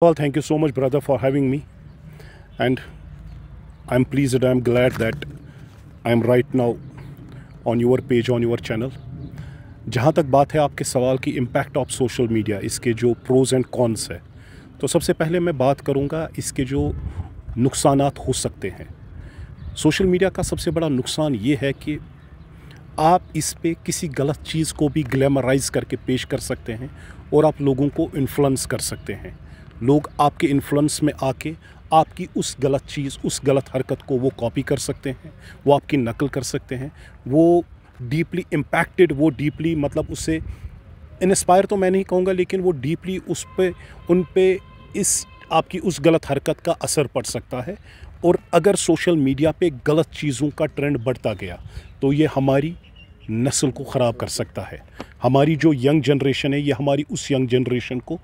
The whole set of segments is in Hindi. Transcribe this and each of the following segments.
Well, thank you so much, brother, for having me. And I'm pleased, I'm glad that I'm right now on your page, on your channel. जहाँ तक बात है आपके सवाल की इम्पैक्ट ऑफ सोशल मीडिया इसके जो प्रोज़ एंड कॉन्स है तो सबसे पहले मैं बात करूँगा इसके जो नुकसान हो सकते हैं सोशल मीडिया का सबसे बड़ा नुकसान ये है कि आप इस पर किसी गलत चीज़ को भी ग्लैमराइज करके पेश कर सकते हैं और आप लोगों को इन्फ्लुएंस कर सकते हैं लोग आपके इन्फ्लुएंस में आके आपकी उस गलत चीज़ उस गलत हरकत को वो कॉपी कर सकते हैं वो आपकी नकल कर सकते हैं वो डीपली इम्पैक्टेड वो डीपली मतलब उसे इंस्पायर तो मैं नहीं कहूँगा लेकिन वो डीपली उस पर उन पर इस आपकी उस गलत हरकत का असर पड़ सकता है और अगर सोशल मीडिया पे गलत चीज़ों का ट्रेंड बढ़ता गया तो ये हमारी नस्ल को ख़राब कर सकता है हमारी जो यंग जनरेशन है ये हमारी उस यंग जनरेशन को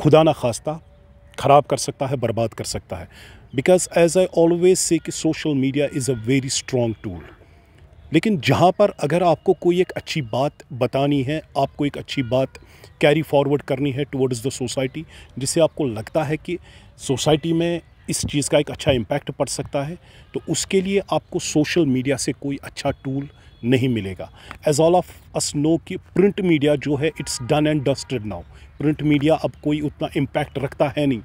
खुदा ना खास्ता ख़राब कर सकता है बर्बाद कर सकता है because as I always say कि social media is a very strong tool लेकिन जहाँ पर अगर आपको कोई एक अच्छी बात बतानी है आपको एक अच्छी बात कैरी फॉरवर्ड करनी है टुवर्ड्स द सोसाइटी जिससे आपको लगता है कि सोसाइटी में इस चीज़ का एक अच्छा इम्पैक्ट पड़ सकता है तो उसके लिए आपको सोशल मीडिया से कोई अच्छा टूल नहीं मिलेगा as all of us know कि प्रिंट मीडिया जो है it's done and dusted now print media अब कोई उतना इम्पैक्ट रखता है नहीं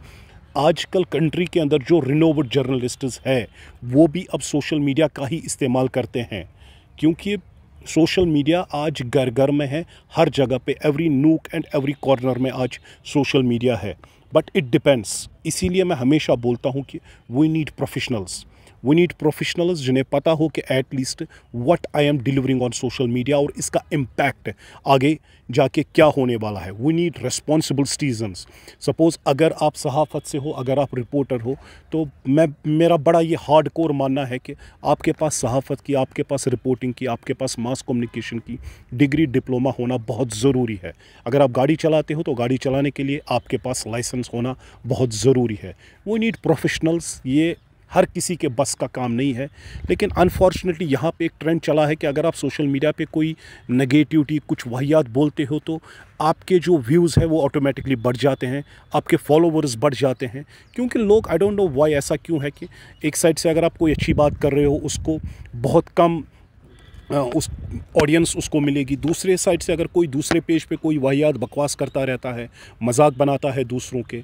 आजकल कंट्री के अंदर जो रिनोवड जर्नलिस्ट है वो भी अब सोशल मीडिया का ही इस्तेमाल करते हैं क्योंकि सोशल मीडिया आज घर घर में है हर जगह पे every nook and every corner में आज सोशल मीडिया है बट इट डिपेंड्स इसीलिए मैं हमेशा बोलता हूँ कि we need professionals we need professional जिन्हें पता हो कि at least what I am delivering on social media और इसका इम्पैक्ट आगे जाके क्या होने वाला है we need responsible citizens suppose अगर आप सहाफ़त से हो अगर आप रिपोर्टर हो तो मैं मेरा बड़ा ये हार्ड कोर मानना है कि आपके पास सहाफ़त की आपके पास रिपोर्टिंग की आपके पास मास कम्युनिकेशन की डिग्री डिप्लोमा होना बहुत ज़रूरी है अगर आप गाड़ी चलाते हो तो गाड़ी चलाने के लिए आपके पास लाइसेंस होना बहुत ज़रूरी है वी नीड प्रोफेशनल्स ये हर किसी के बस का काम नहीं है लेकिन अनफॉर्चुनेटली यहाँ पे एक ट्रेंड चला है कि अगर आप सोशल मीडिया पे कोई नेगेटिविटी कुछ वाहियात बोलते हो तो आपके जो व्यूज़ हैं वो ऑटोमेटिकली बढ़ जाते हैं आपके फॉलोवर्स बढ़ जाते हैं क्योंकि लोग आई डोंट नो वाई ऐसा क्यों है कि एक साइड से अगर आप कोई अच्छी बात कर रहे हो उसको बहुत कम उस ऑडियंस उसको मिलेगी दूसरे साइड से अगर कोई दूसरे पेज पे कोई वाहियात बकवास करता रहता है मजाक बनाता है दूसरों के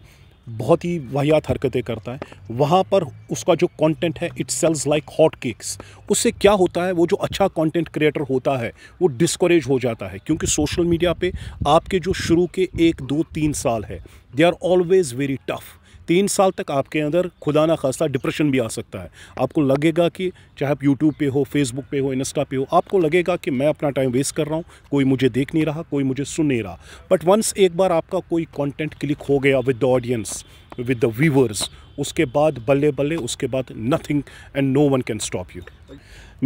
बहुत ही वाहियात हरकतें करता है वहाँ पर उसका जो कंटेंट है it sells like hot cakes उससे क्या होता है वो जो अच्छा कंटेंट क्रिएटर होता है वो डिस्करेज हो जाता है क्योंकि सोशल मीडिया पे आपके जो शुरू के एक दो तीन साल है they are always very tough तीन साल तक आपके अंदर खुदा ना खासा डिप्रेशन भी आ सकता है आपको लगेगा कि चाहे आप यूट्यूब पे हो फेसबुक पे हो इंस्टा पे हो आपको लगेगा कि मैं अपना टाइम वेस्ट कर रहा हूँ कोई मुझे देख नहीं रहा कोई मुझे सुन नहीं रहा बट वंस एक बार आपका कोई कॉन्टेंट क्लिक हो गया with the audience with the viewers उसके बाद बल्ले बल्ले उसके बाद nothing and no one can stop you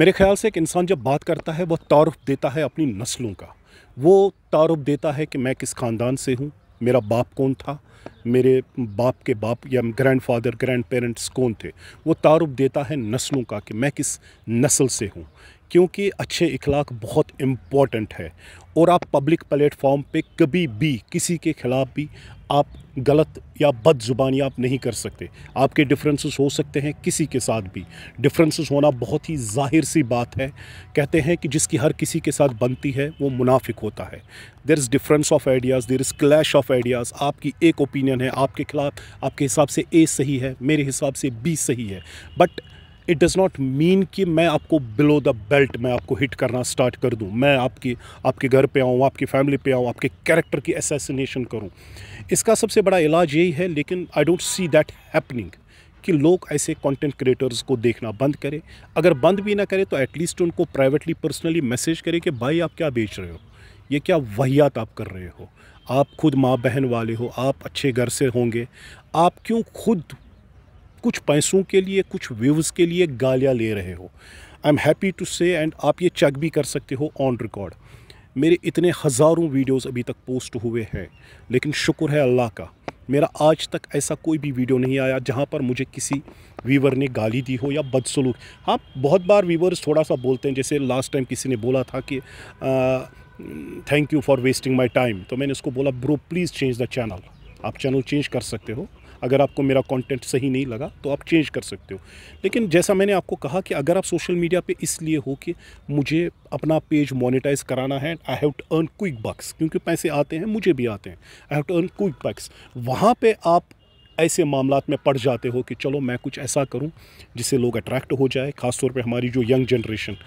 मेरे ख्याल से एक इंसान जब बात करता है वह तारफ़ देता है अपनी नस्लों का वो तारफ़ देता है कि मैं किस ख़ानदान से हूँ मेरा बाप कौन था मेरे बाप के बाप या ग्रैंडफादर ग्रैंड पेरेंट्स कौन थे वो तारुफ देता है नस्लों का कि मैं किस नस्ल से हूँ क्योंकि अच्छे इखलाक बहुत इम्पॉर्टेंट है और आप पब्लिक प्लेटफॉर्म पे कभी भी किसी के ख़िलाफ़ भी आप गलत या ज़ुबानी आप नहीं कर सकते आपके डिफरेंसेस हो सकते हैं किसी के साथ भी डिफरेंसेस होना बहुत ही जाहिर सी बात है कहते हैं कि जिसकी हर किसी के साथ बनती है वो मुनाफिक होता है there is difference of ideas there is clash of ideas आपकी एक ओपिनियन है आपके खिलाफ आपके हिसाब से ए सही है मेरे हिसाब से बी सही है but it does not mean कि मैं आपको बिलो द बेल्ट मैं आपको हिट करना स्टार्ट कर दूं मैं आपकी आपके घर पे आऊँ आपकी फैमिली पे आऊँ आपके कैरेक्टर की असैसिनेशन करूँ इसका सबसे बड़ा इलाज यही है लेकिन I don't see that happening कि लोग ऐसे कंटेंट क्रिएटर्स को देखना बंद करें अगर बंद भी ना करें तो एटलीस्ट उनको प्राइवेटली पर्सनली मैसेज करें कि भाई आप क्या बेच रहे हो ये क्या वहियात आप कर रहे हो आप खुद माँ बहन वाले हो आप अच्छे घर से होंगे आप क्यों खुद कुछ पैसों के लिए कुछ व्यूज़ के लिए गालियाँ ले रहे हो I am happy to say and आप ये चेक भी कर सकते हो ऑन रिकॉर्ड मेरे इतने हज़ारों वीडियोस अभी तक पोस्ट हुए हैं लेकिन शुक्र है अल्लाह का मेरा आज तक ऐसा कोई भी वीडियो नहीं आया जहाँ पर मुझे किसी वीवर ने गाली दी हो या बदसलूक हाँ बहुत बार वीवर्स थोड़ा सा बोलते हैं जैसे लास्ट टाइम किसी ने बोला था कि thank you for wasting my time तो मैंने उसको बोला bro please change the channel आप चैनल चेंज कर सकते हो अगर आपको मेरा कंटेंट सही नहीं लगा तो आप चेंज कर सकते हो लेकिन जैसा मैंने आपको कहा कि अगर आप सोशल मीडिया पे इसलिए हो कि मुझे अपना पेज मोनेटाइज कराना है I have to earn quick bucks क्योंकि पैसे आते हैं मुझे भी आते हैं I have to earn quick bucks वहाँ पर आप ऐसे मामला में पड़ जाते हो कि चलो मैं कुछ ऐसा करूं जिससे लोग अट्रैक्ट हो जाए ख़ासतौर पे हमारी जो यंग जनरेशन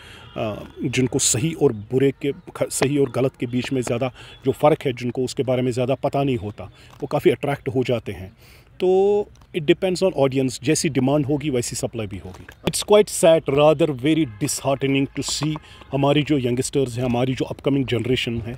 जिनको सही और बुरे के सही और गलत के बीच में ज़्यादा जो फ़र्क है जिनको उसके बारे में ज़्यादा पता नहीं होता वो काफ़ी अट्रैक्ट हो जाते हैं तो इट डिपेंड्स ऑन ऑडियंस जैसी डिमांड होगी वैसी सप्लाई भी होगी it's quite sad rather very disheartening to see हमारी जो यंगस्टर्स हैं हमारी जो अपकमिंग जनरेशन है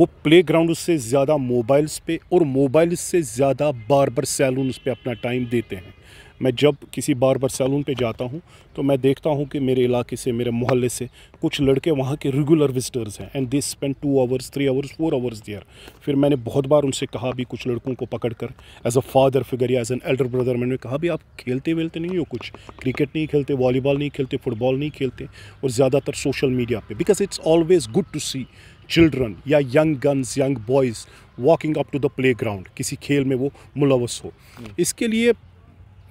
वो प्ले ग्राउंड से ज़्यादा मोबाइल्स पे और मोबाइल से ज़्यादा बार बार सैलून पे अपना टाइम देते हैं मैं जब किसी बार बार सैलून पे जाता हूँ तो मैं देखता हूँ कि मेरे इलाके से मेरे मोहल्ले से कुछ लड़के वहाँ के रेगुलर विजिटर्स हैं and they spend two hours three hours four hours there फिर मैंने बहुत बार उनसे कहा भी कुछ लड़कों को पकड़ कर एज अ फादर फिगर या एज एन एल्डर ब्रदर मैंने कहा भी आप खेलते वेलते नहीं हो कुछ क्रिकेट नहीं खेलते वॉलीबॉल नहीं खेलते फुटबॉल नहीं खेलते और ज़्यादातर सोशल मीडिया पर because it's always good to see children या young guns young boys walking up to the playground किसी खेल में वो मुलवस हो hmm. इसके लिए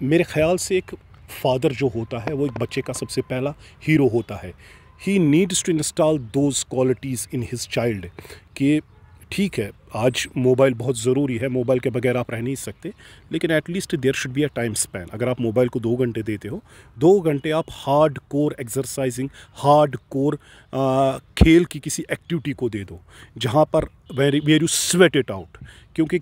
मेरे ख्याल से एक फादर जो होता है वो एक बच्चे का सबसे पहला हीरो होता है he needs to install those qualities in his child कि ठीक है आज मोबाइल बहुत ज़रूरी है मोबाइल के बगैर आप रह नहीं सकते लेकिन at least there should be a time span अगर आप मोबाइल को दो घंटे देते हो दो घंटे आप hardcore exercising hardcore खेल की किसी एक्टिविटी को दे दो जहाँ पर where where you sweat it out क्योंकि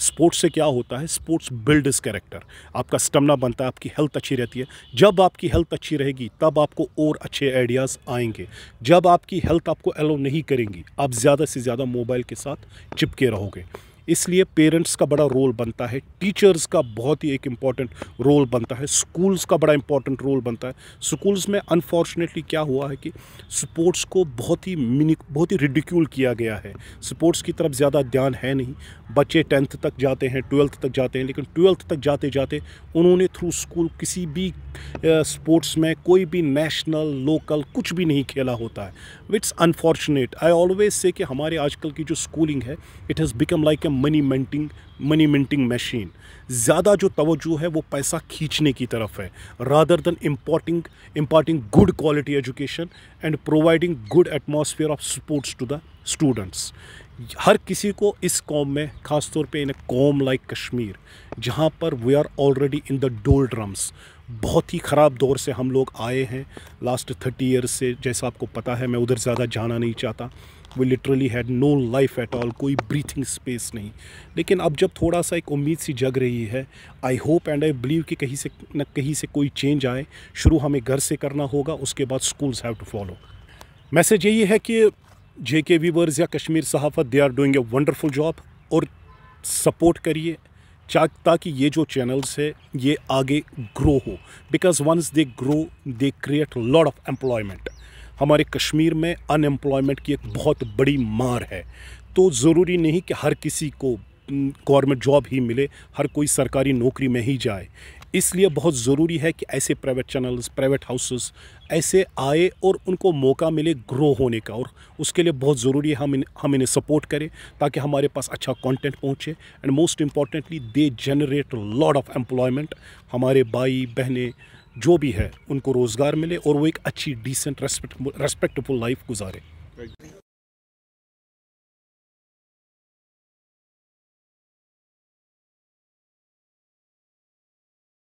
स्पोर्ट्स से क्या होता है स्पोर्ट्स बिल्ड इज कैरेक्टर आपका स्टमना बनता है आपकी हेल्थ अच्छी रहती है जब आपकी हेल्थ अच्छी रहेगी तब आपको और अच्छे आइडियाज़ आएंगे जब आपकी हेल्थ आपको एलो नहीं करेंगी आप ज़्यादा से ज़्यादा मोबाइल के साथ चिपके रहोगे इसलिए पेरेंट्स का बड़ा रोल बनता है टीचर्स का बहुत ही एक इम्पॉर्टेंट रोल बनता है स्कूल्स का बड़ा इम्पॉर्टेंट रोल बनता है स्कूल्स में अनफॉर्चुनेटली क्या हुआ है कि स्पोर्ट्स को बहुत ही मिनी बहुत ही रिडिक्यूल किया गया है स्पोर्ट्स की तरफ ज़्यादा ध्यान है नहीं बच्चे टेंथ तक जाते हैं ट्वेल्थ तक जाते हैं लेकिन ट्वेल्थ तक जाते जाते उन्होंने थ्रू स्कूल किसी भी स्पोर्ट्स में कोई भी नेशनल लोकल कुछ भी नहीं खेला होता है it's unfortunate I always say कि हमारे आजकल की जो स्कूलिंग है it has become like a money minting money minting machine ज़्यादा जो तवज्जो है वो पैसा खींचने की तरफ है rather than importing imparting good quality education and providing good atmosphere of sports to the students हर किसी को इस कॉम में ख़ास तौर पे इन ए कॉम लाइक कश्मीर जहाँ पर we are already in the doldrums बहुत ही ख़राब दौर से हम लोग आए हैं लास्ट थर्टी ईयर से जैसा आपको पता है मैं उधर ज़्यादा जाना नहीं चाहता we literally had no life at all कोई ब्रीथिंग स्पेस नहीं लेकिन अब जब थोड़ा सा एक उम्मीद सी जग रही है I hope and I believe कि कहीं से न कहीं से कोई चेंज आए शुरू हमें घर से करना होगा उसके बाद schools have to follow message यही है कि जे के वीवर्स या कश्मीर सहाफत they are doing a wonderful job और सपोर्ट करिए ताकि ये जो चैनल्स है ये आगे ग्रो हो because once they grow they create lot of employment हमारे कश्मीर में अनएम्प्लॉयमेंट की एक बहुत बड़ी मार है तो ज़रूरी नहीं कि हर किसी को गवर्नमेंट जॉब ही मिले हर कोई सरकारी नौकरी में ही जाए इसलिए बहुत ज़रूरी है कि ऐसे प्राइवेट चैनल्स प्राइवेट हाउसेस ऐसे आए और उनको मौका मिले ग्रो होने का और उसके लिए बहुत ज़रूरी है हम इन हम इन्हें सपोर्ट करें ताकि हमारे पास अच्छा कंटेंट पहुंचे and most importantly they generate lot of employment हमारे भाई बहनें जो भी है उनको रोज़गार मिले और वो एक अच्छी डिसेंट रेस्पेक्ट रेस्पेक्टफुल लाइफ गुजारे